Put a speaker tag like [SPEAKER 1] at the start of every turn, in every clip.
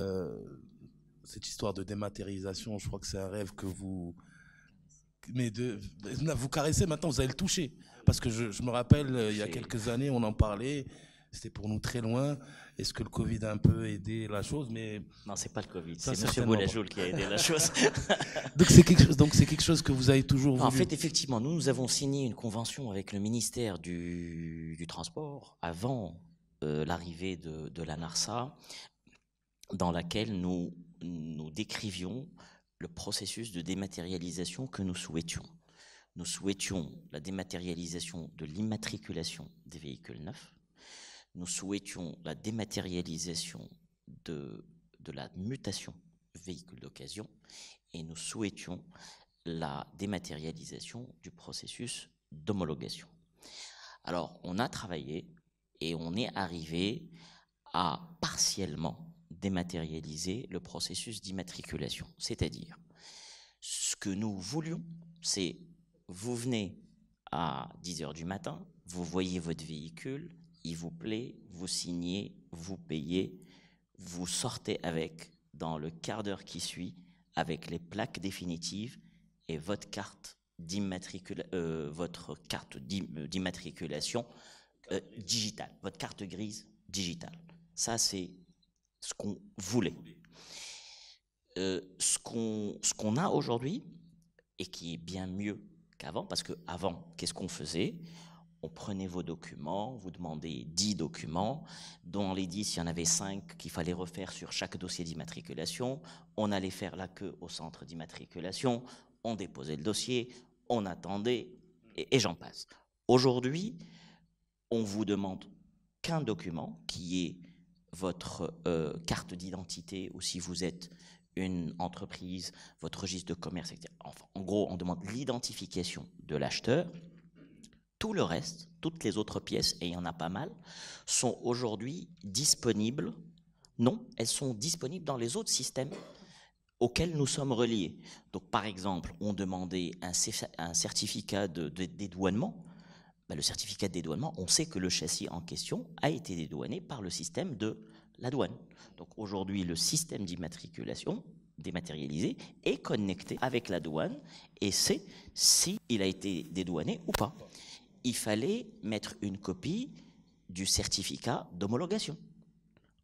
[SPEAKER 1] Euh, cette histoire de dématérialisation, je crois que c'est un rêve que vous. Mais de, vous caressez maintenant, vous allez le toucher. Parce que je, me rappelle, euh, il y a quelques années, on en parlait c'était pour nous très loin. Est-ce que le Covid a un peu aidé la chose mais Non, c'est pas le Covid, c'est M. Boulajoul qui a aidé la chose. donc c'est quelque, chose, donc quelque chose que vous avez toujours voulu. En fait, effectivement, nous, nous avons signé une convention avec le ministère du, Transport avant euh, l'arrivée de, de la NARSA dans laquelle nous, nous décrivions le processus de dématérialisation que nous souhaitions. Nous souhaitions la dématérialisation de l'immatriculation des véhicules neufs, nous souhaitions la dématérialisation de, de la mutation véhicule d'occasion et nous souhaitions la dématérialisation du processus d'homologation. Alors, on a travaillé et on est arrivé à partiellement dématérialiser le processus d'immatriculation. C'est-à-dire, ce que nous voulions, c'est vous venez à 10 h du matin, vous voyez votre véhicule, il vous plaît, vous signez, vous payez, vous sortez avec dans le quart d'heure qui suit avec les plaques définitives et votre carte d'immatriculation, euh, votre carte euh, d'immatriculation euh, digitale, votre carte grise digitale. Ça, c'est ce qu'on voulait. Euh, ce qu'on a aujourd'hui, et qui est bien mieux qu'avant, parce que avant qu'est-ce qu'on faisait on prenait vos documents, vous demandez 10 documents. dont les 10, il y en avait 5 qu'il fallait refaire sur chaque dossier d'immatriculation. On allait faire la queue au centre d'immatriculation, on déposait le dossier, on attendait, et, et j'en passe. Aujourd'hui, on vous demande qu'un document qui est votre euh, carte d'identité ou si vous êtes une entreprise, votre registre de commerce, etc. en gros, on demande l'identification de l'acheteur. Tout le reste, toutes les autres pièces, et il y en a pas mal, sont aujourd'hui disponibles. Non, elles sont disponibles dans les autres systèmes auxquels nous sommes reliés. Donc, par exemple, on demandait un, certificat de, de dédouanement bah, le certificat de dédouanement, on sait que le châssis en question a été dédouané par le système de la douane. Donc aujourd'hui, le système d'immatriculation dématérialisé est connecté avec la douane et sait s'il a été dédouané ou pas. Il fallait mettre une copie du certificat d'homologation.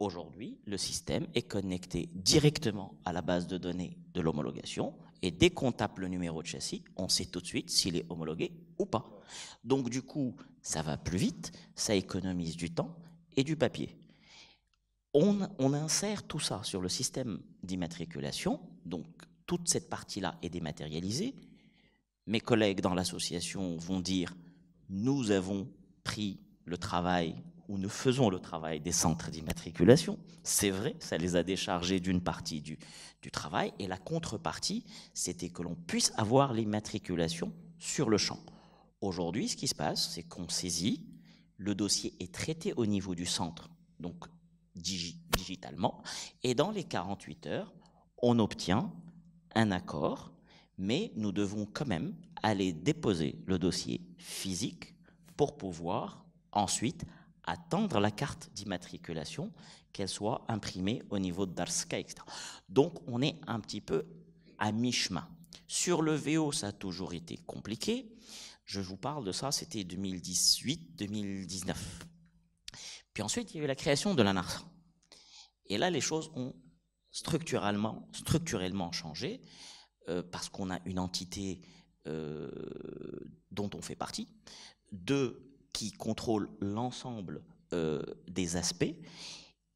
[SPEAKER 1] Aujourd'hui, le système est connecté directement à la base de données de l'homologation et dès qu'on tape le numéro de châssis, on sait tout de suite s'il est homologué ou pas. Donc du coup, ça va plus vite, ça économise du temps et du papier. On, on insère tout ça sur le système d'immatriculation, donc toute cette partie-là est dématérialisée. Mes collègues dans l'association vont dire, nous avons pris le travail où nous faisons le travail des centres d'immatriculation. C'est vrai, ça les a déchargés d'une partie du, travail. Et la contrepartie, c'était que l'on puisse avoir l'immatriculation sur le champ. Aujourd'hui, ce qui se passe, c'est qu'on saisit, le dossier est traité au niveau du centre, donc digitalement, et dans les 48 heures, on obtient un accord, mais nous devons quand même aller déposer le dossier physique pour pouvoir ensuite attendre la carte d'immatriculation, qu'elle soit imprimée au niveau de Darska, etc. Donc on est un petit peu à mi-chemin. Sur le VO, ça a toujours été compliqué. Je vous parle de ça, c'était 2018-2019. Puis ensuite, il y a eu la création de Narsa. Et là, les choses ont structurellement, changé euh, parce qu'on a une entité euh, dont on fait partie qui contrôle l'ensemble euh, des aspects,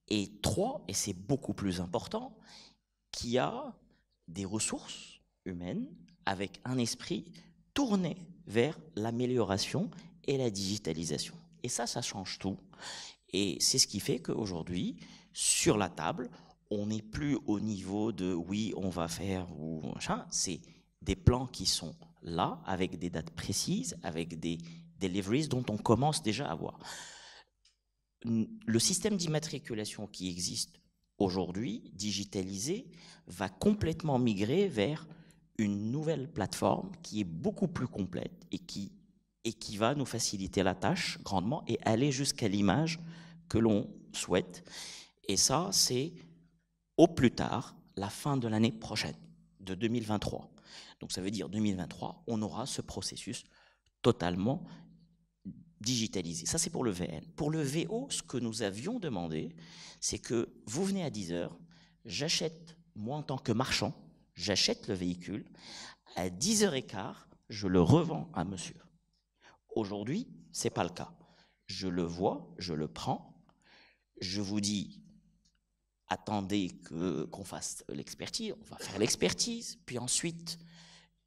[SPEAKER 1] et trois, et c'est beaucoup plus important, qui a des ressources humaines avec un esprit tourné vers l'amélioration et la digitalisation. Et ça, ça change tout. Et c'est ce qui fait qu'aujourd'hui, sur la table, on n'est plus au niveau de oui, on va faire ou machin. C'est des plans qui sont là, avec des dates précises, avec des deliveries dont on commence déjà à voir Le système d'immatriculation qui existe aujourd'hui, digitalisé, va complètement migrer vers une nouvelle plateforme qui est beaucoup plus complète et qui, et qui va nous faciliter la tâche grandement et aller jusqu'à l'image que l'on souhaite. Et ça, c'est au plus tard la fin de l'année prochaine, de 2023. Donc ça veut dire 2023, on aura ce processus totalement digitalisé. Ça, c'est pour le VN. Pour le VO, ce que nous avions demandé, c'est que vous venez à 10 heures, j'achète, moi en tant que marchand, j'achète le véhicule, à 10 et quart, je le revends à monsieur. Aujourd'hui, ce n'est pas le cas. Je le vois, je le prends, je vous dis, attendez qu'on fasse l'expertise, on va faire l'expertise, puis ensuite,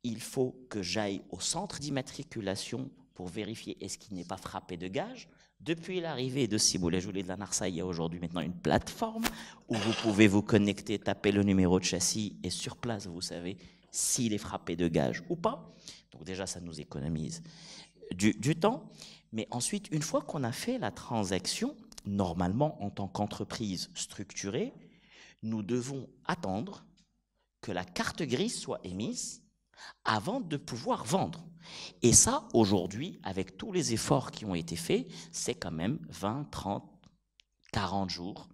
[SPEAKER 1] il faut que j'aille au centre d'immatriculation pour vérifier est-ce qu'il n'est pas frappé de gage. Depuis l'arrivée de ciboulet Joulet de la Narsa, il y a aujourd'hui maintenant une plateforme où vous pouvez vous connecter, taper le numéro de châssis et sur place, vous savez s'il est frappé de gage ou pas. Donc déjà, ça nous économise du temps. Mais ensuite, une fois qu'on a fait la transaction, normalement, en tant qu'entreprise structurée, nous devons attendre que la carte grise soit émise avant de pouvoir vendre. Et ça, aujourd'hui, avec tous les efforts qui ont été faits, c'est quand même 20, 30, 40 jours.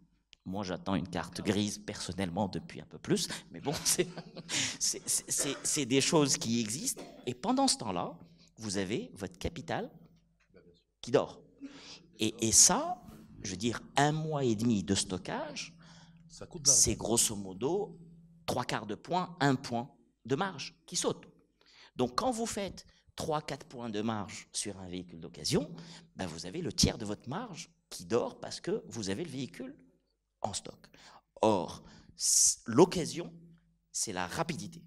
[SPEAKER 1] Moi, j'attends une carte ah grise personnellement depuis un peu plus, mais bon, c'est des choses qui existent. Et pendant ce temps-là, vous avez votre capital bah, qui dort. Et, ça, je veux dire, un mois et demi de stockage, c'est grosso modo trois quarts de point, un point de marge qui saute. Donc quand vous faites 3-4 points de marge sur un véhicule d'occasion, ben, vous avez le tiers de votre marge qui dort parce que vous avez le véhicule en stock. Or, l'occasion, c'est la rapidité.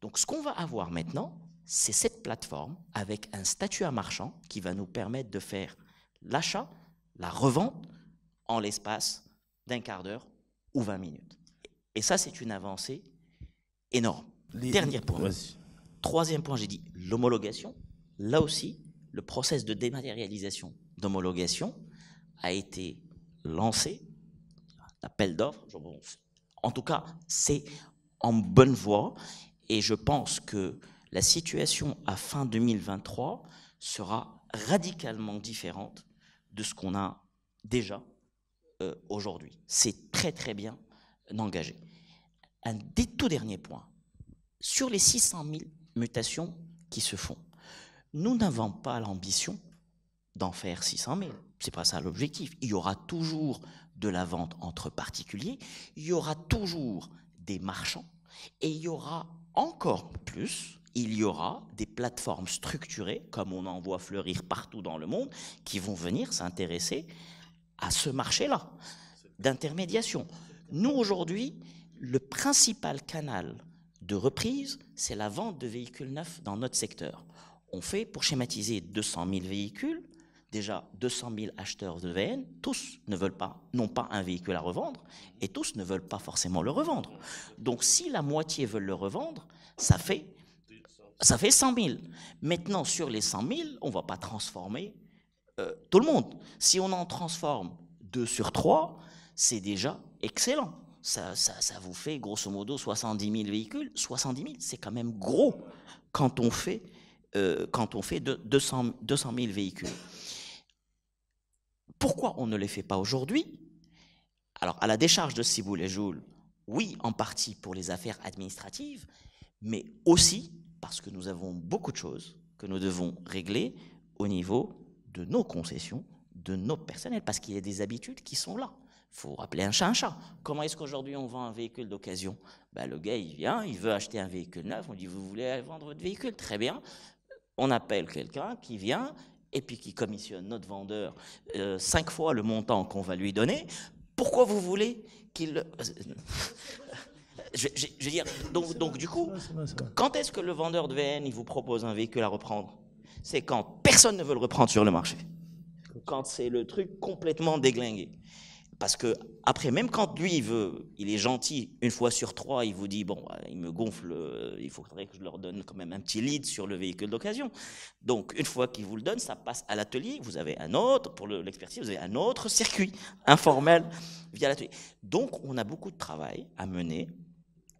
[SPEAKER 1] Donc ce qu'on va avoir maintenant, c'est cette plateforme avec un statut à marchand qui va nous permettre de faire l'achat, la revente en l'espace d'un quart d'heure ou 20 minutes. Et ça, c'est une avancée énorme. Dernier point. Troisième point, j'ai dit l'homologation. Là aussi, le process de dématérialisation d'homologation a été lancé, l'appel d'offres, en tout cas, c'est en bonne voie et je pense que la situation à fin 2023 sera radicalement différente de ce qu'on a déjà euh, aujourd'hui. C'est très très bien engagé. Un tout derniers points sur les 600 000 mutations qui se font, nous n'avons pas l'ambition d'en faire 600 000. C'est pas ça l'objectif. Il y aura toujours de la vente entre particuliers, il y aura toujours des marchands et il y aura encore plus, il y aura des plateformes structurées, comme on en voit fleurir partout dans le monde, qui vont venir s'intéresser à ce marché-là d'intermédiation. Nous, aujourd'hui, le principal canal de reprise, c'est la vente de véhicules neufs dans notre secteur. On fait, pour schématiser 200 000 véhicules, déjà 200 000 acheteurs de VN, tous ne veulent pas, n'ont pas un véhicule à revendre, et tous ne veulent pas forcément le revendre. Donc si la moitié veulent le revendre, ça fait, ça fait 100 000. Maintenant, sur les 100 000, on ne va pas transformer euh, tout le monde. Si on en transforme 2 sur 3, c'est déjà excellent ça, vous fait grosso modo 70 000 véhicules. 70 000, c'est quand même gros quand on fait, euh, quand on fait de, 200, 200 000 véhicules. Pourquoi on ne les fait pas aujourd'hui Alors, à la décharge de Ciboul et Joule, oui, en partie pour les affaires administratives, mais aussi parce que nous avons beaucoup de choses que nous devons régler au niveau de nos concessions, de nos personnels, parce qu'il y a des habitudes qui sont là faut rappeler un chat un chat. Comment est-ce qu'aujourd'hui on vend un véhicule d'occasion bah, Le gars, il vient, il veut acheter un véhicule neuf, on dit, vous voulez vendre votre véhicule Très bien. On appelle quelqu'un qui vient et puis qui commissionne notre vendeur euh, cinq fois le montant qu'on va lui donner. Pourquoi vous voulez qu'il... Euh, je, veux dire, donc, donc du coup, quand est-ce que le vendeur de VN il vous propose un véhicule à reprendre C'est quand personne ne veut le reprendre sur le marché. Quand c'est le truc complètement déglingué. Parce que après, même quand lui il veut, il est gentil, une fois sur trois, il vous dit bon, euh, il me gonfle, euh, il faudrait que je leur donne quand même un petit lead sur le véhicule d'occasion. Donc une fois qu'il vous le donne, ça passe à l'atelier. Vous avez un autre pour l'expertise, vous avez un autre circuit informel via l'atelier. Donc on a beaucoup de travail à mener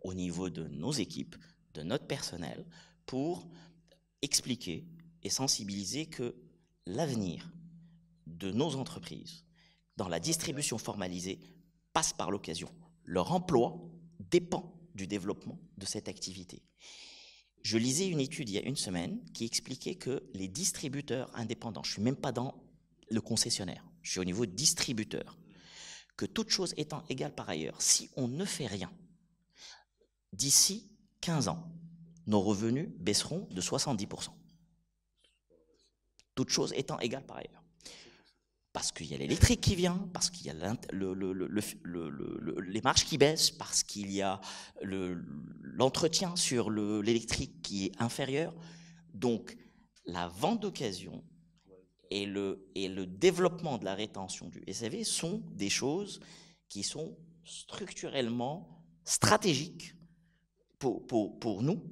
[SPEAKER 1] au niveau de nos équipes, de notre personnel, pour expliquer et sensibiliser que l'avenir de nos entreprises dans la distribution formalisée passe par l'occasion. Leur emploi dépend du développement de cette activité. Je lisais une étude il y a une semaine qui expliquait que les distributeurs indépendants, je ne suis même pas dans le concessionnaire, je suis au niveau distributeur, que toute chose étant égale par ailleurs, si on ne fait rien, d'ici 15 ans, nos revenus baisseront de 70%. Toute chose étant égale par ailleurs parce qu'il y a l'électrique qui vient, parce qu'il y a les marges qui baissent, parce qu'il y a l'entretien sur l'électrique qui est inférieur. Donc, la vente d'occasion et le, développement de la rétention du SAV sont des choses qui sont structurellement stratégiques pour, nous,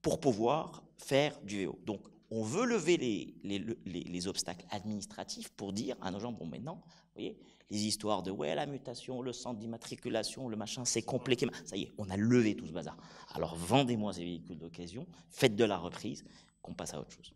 [SPEAKER 1] pour pouvoir faire du VO. Donc, on veut lever les, obstacles administratifs pour dire à nos gens, bon, maintenant, vous voyez, les histoires de, ouais, la mutation, le centre d'immatriculation, le machin, c'est compliqué. Ça y est, on a levé tout ce bazar. Alors vendez-moi ces véhicules d'occasion, faites de la reprise, qu'on passe à autre chose.